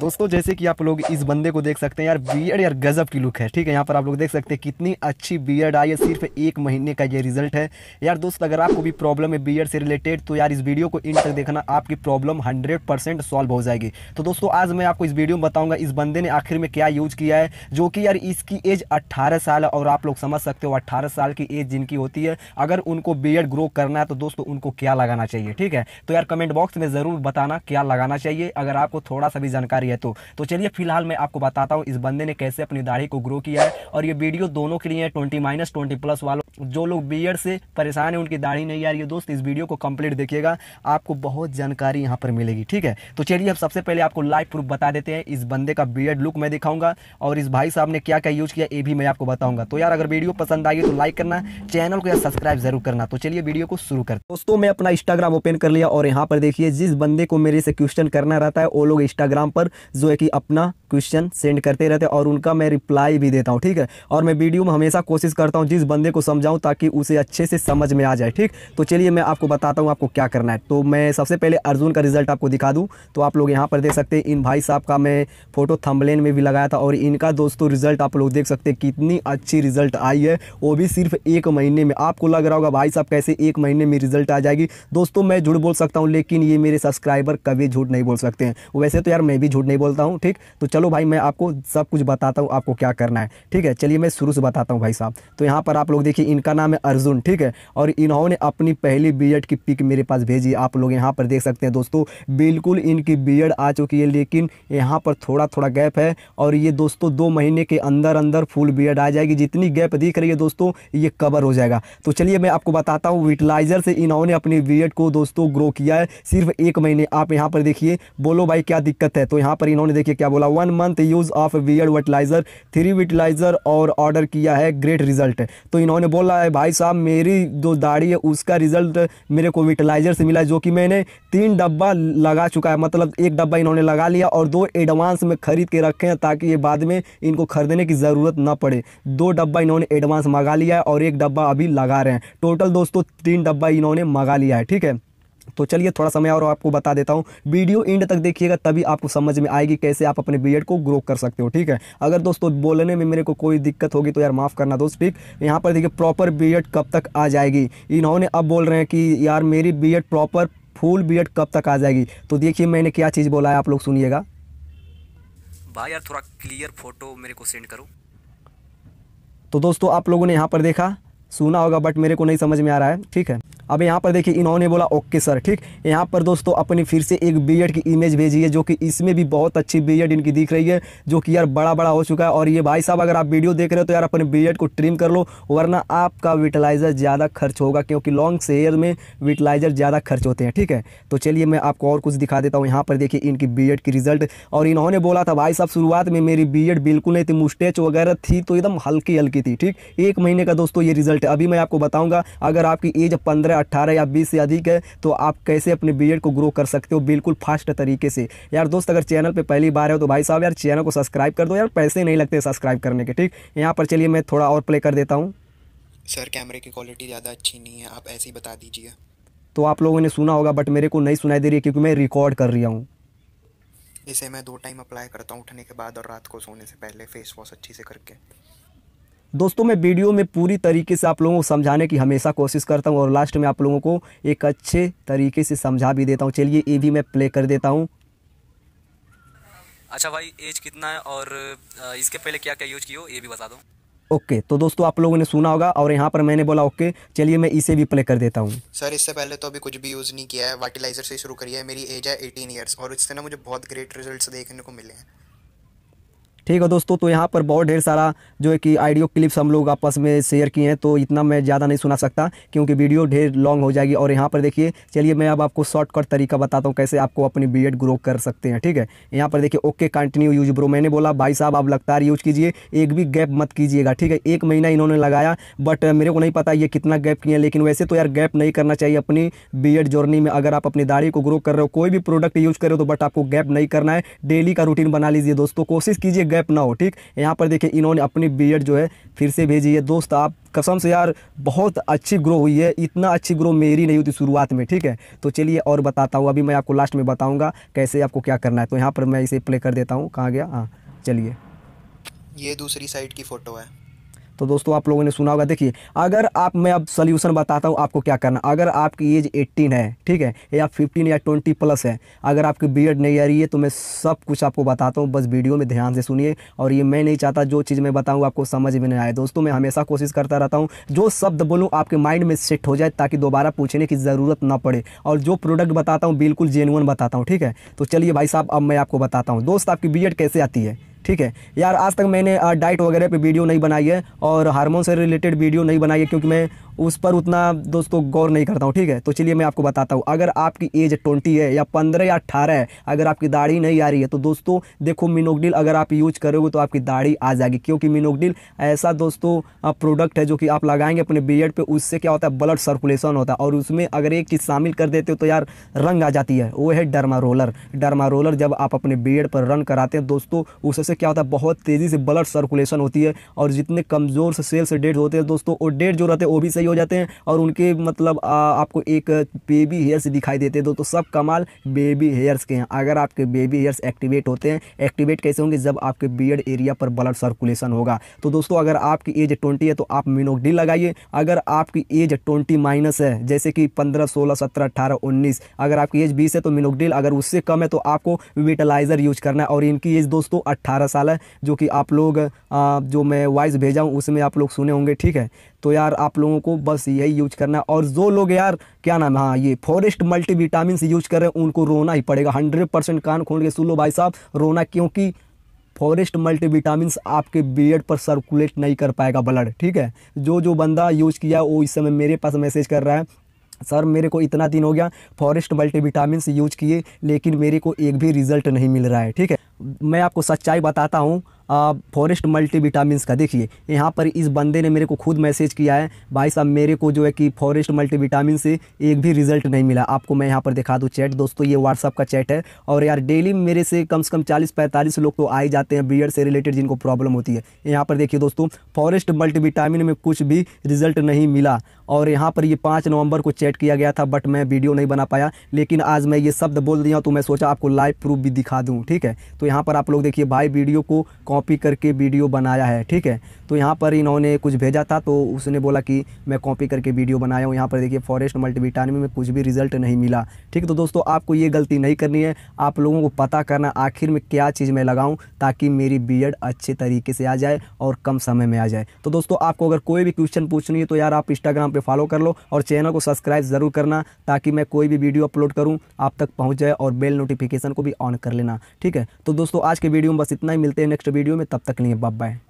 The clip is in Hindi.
दोस्तों जैसे कि आप लोग इस बंदे को देख सकते हैं यार बियर्ड यार गजब की लुक है ठीक है यहाँ पर आप लोग देख सकते हैं कितनी अच्छी बियर्ड आई है सिर्फ एक महीने का ये रिजल्ट है यार दोस्त अगर आपको भी प्रॉब्लम है बियर्ड से रिलेटेड तो यार इस वीडियो को इन तक देखना आपकी प्रॉब्लम हंड्रेड परसेंट सॉल्व हो जाएगी तो दोस्तों आज मैं आपको इस वीडियो में बताऊंगा इस बंदे ने आखिर में क्या यूज किया है जो कि यार इसकी एज अट्ठारह साल है और आप लोग समझ सकते हो अट्ठारह साल की एज जिनकी होती है अगर उनको बियर्ड ग्रो करना है तो दोस्तों उनको क्या लगाना चाहिए ठीक है तो यार कमेंट बॉक्स में ज़रूर बताना क्या लगाना चाहिए अगर आपको थोड़ा सा भी जानकारी रही है तो तो चलिए फिलहाल मैं आपको बताता हूँ इस बंदे ने कैसे अपनी दाढ़ी को ग्रो किया है और ये वीडियो दोनों के लिए ट्वेंटी माइनस ट्वेंटी प्लस वालों जो लोग बी से परेशान है उनकी दाढ़ी नहीं आ रही है दोस्त इस वीडियो को कंप्लीट देखिएगा आपको बहुत जानकारी यहाँ पर मिलेगी ठीक है तो चलिए हम सबसे पहले आपको लाइव प्रूफ बता देते हैं इस बंदे का बी लुक मैं दिखाऊंगा और इस भाई साहब ने क्या क्या यूज़ किया ये भी मैं आपको बताऊंगा तो यार अगर वीडियो पसंद आई तो लाइक करना चैनल को या सब्सक्राइब जरूर करना तो चलिए वीडियो को शुरू कर दोस्तों मैं अपना इंस्टाग्राम ओपन कर लिया और यहाँ पर देखिए जिस बंदे को मेरे से क्वेश्चन करना रहता है वो लोग इंस्टाग्राम पर जो है कि अपना क्वेश्चन सेंड करते रहते हैं और उनका मैं रिप्लाई भी देता हूँ ठीक है और मैं वीडियो में हमेशा कोशिश करता हूँ जिस बंदे को समझाऊँ ताकि उसे अच्छे से समझ में आ जाए ठीक तो चलिए मैं आपको बताता हूँ आपको क्या करना है तो मैं सबसे पहले अर्जुन का रिजल्ट आपको दिखा दूँ तो आप लोग यहाँ पर देख सकते हैं इन भाई साहब का मैं फोटो थम्बलेन में भी लगाया था और इनका दोस्तों रिजल्ट आप लोग देख सकते कितनी अच्छी रिजल्ट आई है वो भी सिर्फ एक महीने में आपको लग रहा होगा भाई साहब कैसे एक महीने में रिजल्ट आ जाएगी दोस्तों मैं झूठ बोल सकता हूँ लेकिन ये मेरे सब्सक्राइबर कभी झूठ नहीं बोल सकते हैं वैसे तो यार मैं भी झूठ झूठ नहीं बोलता हूँ ठीक तो चलो भाई मैं आपको सब कुछ बताता हूँ आपको क्या करना है ठीक है चलिए मैं शुरू से बताता हूँ भाई साहब तो यहाँ पर आप लोग देखिए इनका नाम है अर्जुन ठीक है और इन्होंने अपनी पहली बी की पिक मेरे पास भेजी आप लोग यहाँ पर देख सकते हैं दोस्तों बिल्कुल इनकी बी आ चुकी है लेकिन यहाँ पर थोड़ा थोड़ा गैप है और ये दोस्तों दो महीने के अंदर अंदर फुल बी आ जाएगी जितनी गैप दिख रही है दोस्तों ये कवर हो जाएगा तो चलिए मैं आपको बताता हूँ विटलाइज़र से इन्होंने अपनी बी को दोस्तों ग्रो किया है सिर्फ एक महीने आप यहाँ पर देखिए बोलो भाई क्या दिक्कत है तो यहाँ यहाँ पर इन्होंने देखिए क्या बोला वन मंथ यूज़ ऑफ वियर वर्टिलाइजर थ्री वटलाइज़र और ऑर्डर किया है ग्रेट रिजल्ट तो इन्होंने बोला है भाई साहब मेरी जो दाढ़ी है उसका रिजल्ट मेरे को विटलाइज़र से मिला जो कि मैंने तीन डब्बा लगा चुका है मतलब एक डब्बा इन्होंने लगा लिया और दो एडवांस में ख़रीद के रखे हैं ताकि ये बाद में इनको ख़रीदने की ज़रूरत ना पड़े दो डब्बा इन्होंने एडवांस मंगा लिया है और एक डब्बा अभी लगा रहे हैं टोटल दोस्तों तीन डब्बा इन्होंने मंगा लिया है ठीक है तो चलिए थोड़ा समय और आपको बता देता हूँ वीडियो एंड तक देखिएगा तभी आपको समझ में आएगी कैसे आप अपने बी को ग्रो कर सकते हो ठीक है अगर दोस्तों बोलने में मेरे को कोई दिक्कत होगी तो यार माफ़ करना दोस्त ठीक यहाँ पर देखिए प्रॉपर बी कब तक आ जाएगी इन्होंने अब बोल रहे हैं कि यार मेरी बी प्रॉपर फुल बी कब तक आ जाएगी तो देखिए मैंने क्या चीज़ बोला है आप लोग सुनिएगा भाई यार थोड़ा क्लियर फोटो मेरे को सेंड करो तो दोस्तों आप लोगों ने यहाँ पर देखा सुना होगा बट मेरे को नहीं समझ में आ रहा है ठीक है अब यहाँ पर देखिए इन्होंने बोला ओके सर ठीक यहाँ पर दोस्तों अपनी फिर से एक बी की इमेज भेजी है जो कि इसमें भी बहुत अच्छी बी इनकी दिख रही है जो कि यार बड़ा बड़ा हो चुका है और ये भाई साहब अगर आप वीडियो देख रहे हो तो यार अपने बी को ट्रिम कर लो वरना आपका विटिलाइजर ज़्यादा खर्च होगा क्योंकि लॉन्ग सेयर में विटिलाइजर ज़्यादा खर्च होते हैं ठीक है तो चलिए मैं आपको और कुछ दिखा देता हूँ यहाँ पर देखिए इनकी बी की रिज़ल्ट और इन्होंने बोला था भाई साहब शुरुआत में मेरी बी बिल्कुल नहीं थी मुस्टेच वगैरह थी तो एकदम हल्की हल्की थी ठीक एक महीने का दोस्तों ये रिज़ल्ट अभी मैं आपको बताऊँगा अगर आपकी एज पंद्रह अट्ठारह या बीस से अधिक है तो आप कैसे अपने बी को ग्रो कर सकते हो बिल्कुल फास्ट तरीके से यार दोस्त अगर चैनल पर पहली बार है तो भाई साहब यार चैनल को सब्सक्राइब कर दो यार पैसे नहीं लगते सब्सक्राइब करने के ठीक यहाँ पर चलिए मैं थोड़ा और प्ले कर देता हूँ सर कैमरे की क्वालिटी ज़्यादा अच्छी नहीं है आप ऐसे ही बता दीजिए तो आप लोगों ने सुना होगा बट मेरे को नहीं सुनाई दे रही है क्योंकि मैं रिकॉर्ड कर रहा हूँ इसे मैं दो टाइम अप्लाई करता हूँ उठने के बाद और रात को सोने से पहले फेस वॉश अच्छी से करके दोस्तों मैं वीडियो में पूरी तरीके से आप लोगों को समझाने की हमेशा कोशिश करता हूँ और लास्ट में आप लोगों को एक अच्छे तरीके से समझा भी देता हूँ चलिए ये भी मैं प्ले कर देता हूँ अच्छा भाई एज कितना है और इसके पहले क्या क्या यूज किया ये भी बता दो ओके तो दोस्तों आप लोगों ने सुना होगा और यहाँ पर मैंने बोला ओके चलिए मैं इसे भी प्ले कर देता हूँ सर इससे पहले तो अभी कुछ भी यूज़ नहीं किया है वाटिलाइजर से शुरू करिए मेरी एज है एटीन ईयर्स और इससे ना मुझे बहुत ग्रेट रिजल्ट देखने को मिले हैं ठीक है दोस्तों तो यहाँ पर बहुत ढेर सारा जो है कि आइडियो क्लिप्स हम लोग आपस में शेयर किए हैं तो इतना मैं ज़्यादा नहीं सुना सकता क्योंकि वीडियो ढेर लॉन्ग हो जाएगी और यहाँ पर देखिए चलिए मैं अब आपको शॉर्टकट तरीका बताता हूँ कैसे आपको अपनी बी ग्रो कर सकते हैं ठीक है यहाँ पर देखिए ओके कंटिन्यू यूज ब्रो मैंने बोला भाई साहब आप लगातार यूज कीजिए एक भी गैप मत कीजिएगा ठीक है एक महीना इन्होंने लगाया बट मेरे को नहीं पता ये कितना गैप किए हैं लेकिन वैसे तो यार गैप नहीं करना चाहिए अपनी बी जर्नी में अगर आप अपनी दाढ़ी को ग्रो कर रहे हो कोई भी प्रोडक्ट यूज करो तो बट आपको गैप नहीं करना है डेली का रूटीन बना लीजिए दोस्तों कोशिश कीजिए गैप ना हो ठीक यहाँ पर देखिए इन्होंने अपनी बी जो है फिर से भेजी है दोस्त आप कसम से यार बहुत अच्छी ग्रो हुई है इतना अच्छी ग्रो मेरी नहीं होती शुरुआत में ठीक है तो चलिए और बताता हूँ अभी मैं आपको लास्ट में बताऊँगा कैसे आपको क्या करना है तो यहाँ पर मैं इसे प्ले कर देता हूँ कहाँ गया हाँ चलिए ये दूसरी साइड की फ़ोटो है तो दोस्तों आप लोगों ने सुना होगा देखिए अगर आप मैं अब सोल्यूशन बताता हूँ आपको क्या करना अगर आपकी एज 18 है ठीक है या 15 या 20 प्लस है अगर आपकी बी नहीं आ रही है तो मैं सब कुछ आपको बताता हूँ बस वीडियो में ध्यान से सुनिए और ये मैं नहीं चाहता जो चीज़ मैं बताऊँ आपको समझ में नहीं आए दोस्तों मैं हमेशा कोशिश करता रहता हूँ जो शब्द बोलूँ आपके माइंड में सेट हो जाए ताकि दोबारा पूछने की ज़रूरत ना पड़े और जो प्रोडक्ट बताता हूँ बिल्कुल जेनुअन बताता हूँ ठीक है तो चलिए भाई साहब अब मैं आपको बताता हूँ दोस्त आपकी बी कैसे आती है ठीक है यार आज तक मैंने डाइट वगैरह पे वीडियो नहीं बनाई है और हार्मोन से रिलेटेड वीडियो नहीं बनाई है क्योंकि मैं उस पर उतना दोस्तों गौर नहीं करता हूँ ठीक है तो चलिए मैं आपको बताता हूँ अगर आपकी एज ट्वेंटी है या पंद्रह या अट्ठारह है अगर आपकी दाढ़ी नहीं आ रही है तो दोस्तों देखो मिनोगडिल अगर आप यूज करोगे तो आपकी दाढ़ी आ जाएगी क्योंकि मिनोगडिल ऐसा दोस्तों प्रोडक्ट है जो कि आप लगाएंगे अपने बियड पर उससे क्या होता है ब्लड सर्कुलेशन होता है और उसमें अगर एक चीज़ शामिल कर देते हो तो यार रंग आ जाती है वो है डरमा रोलर डरमा रोलर जब आप अपने बियड पर रन कराते हैं दोस्तों उससे क्या होता है बहुत तेज़ी से ब्लड सर्कुलेशन होती है और जितने कमज़ोर सेल्स डेड होते हैं दोस्तों वो डेड जो रहते हैं वो भी सही हो जाते हैं और उनके मतलब आ, आपको एक बेबी हेयर्स दिखाई देते हैं दोस्तों सब कमाल बेबी हेयर्स के हैं अगर आपके बेबी हेयर्स एक्टिवेट होते हैं एक्टिवेट कैसे होंगे जब आपके बियड एरिया पर ब्लड सर्कुलेशन होगा तो दोस्तों अगर आपकी एज ट्वेंटी है तो आप मिनोगडी लगाइए अगर आपकी एज ट्वेंटी माइनस है जैसे कि पंद्रह सोलह सत्रह अठारह उन्नीस अगर आपकी एज बीस है तो मिनोगडील अगर उससे कम है तो आपको विटलाइज़र यूज करना है और इनकी एज दोस्तों अट्ठारह साल है जो कि आप लोग आ, जो मैं वॉइस भेजा हूँ उसमें आप लोग सुने होंगे ठीक है तो यार आप लोगों को बस यही यूज करना है और जो लोग यार क्या नाम है हाँ ये फॉरेस्ट मल्टीविटामिन यूज कर रहे हैं उनको रोना ही पड़ेगा हंड्रेड परसेंट कान खोल के सुन लो भाई साहब रोना क्योंकि फॉरेस्ट मल्टीविटामिन आपके बियड पर सर्कुलेट नहीं कर पाएगा ब्लड ठीक है जो जो बंदा यूज किया वो इस समय मेरे पास मैसेज कर रहा है सर मेरे को इतना दिन हो गया फॉरेस्ट मल्टीविटामिन यूज किए लेकिन मेरे को एक भी रिजल्ट नहीं मिल रहा है ठीक है मैं आपको सच्चाई बताता हूँ फॉरेस्ट विटामिन का देखिए यहाँ पर इस बंदे ने मेरे को खुद मैसेज किया है भाई साहब मेरे को जो है कि फॉरेस्ट मल्टीविटामिन से एक भी रिजल्ट नहीं मिला आपको मैं यहाँ पर दिखा दूँ चैट दोस्तों ये व्हाट्सअप का चैट है और यार डेली मेरे से कम से कम चालीस पैंतालीस लोग तो ही जाते हैं बियड से रिलेटेड जिनको प्रॉब्लम होती है यहाँ पर देखिए दोस्तों फॉरेस्ट मल्टीविटामिन में कुछ भी रिजल्ट नहीं मिला और यहाँ पर ये पाँच नवंबर को चैट किया गया था बट मैं वीडियो नहीं बना पाया लेकिन आज मैं ये शब्द बोल दिया तो मैं सोचा आपको लाइव प्रूफ भी दिखा दूँ ठीक है तो यहाँ पर आप लोग देखिए भाई वीडियो को कॉपी करके वीडियो बनाया है ठीक है तो यहाँ पर इन्होंने कुछ भेजा था तो उसने बोला कि मैं कॉपी करके वीडियो बनाया हूँ यहाँ पर देखिए फॉरेस्ट मल्टीविटामिन में कुछ भी रिजल्ट नहीं मिला ठीक है तो दोस्तों आपको ये गलती नहीं करनी है आप लोगों को पता करना आखिर में क्या चीज़ मैं लगाऊँ ताकि मेरी बी अच्छे तरीके से आ जाए और कम समय में आ जाए तो दोस्तों आपको अगर कोई भी क्वेश्चन पूछनी है तो यार आप इंस्टाग्राम पर फॉलो कर लो और चैनल को सब्सक्राइब ज़रूर करना ताकि मैं कोई भी वीडियो अपलोड करूँ आप तक पहुँच जाए और बेल नोटिफिकेशन को भी ऑन कर लेना ठीक है तो दोस्तों आज के वीडियो में बस इतना ही मिलते हैं नेक्स्ट वीडियो वीडियो में तब तक लिए बाय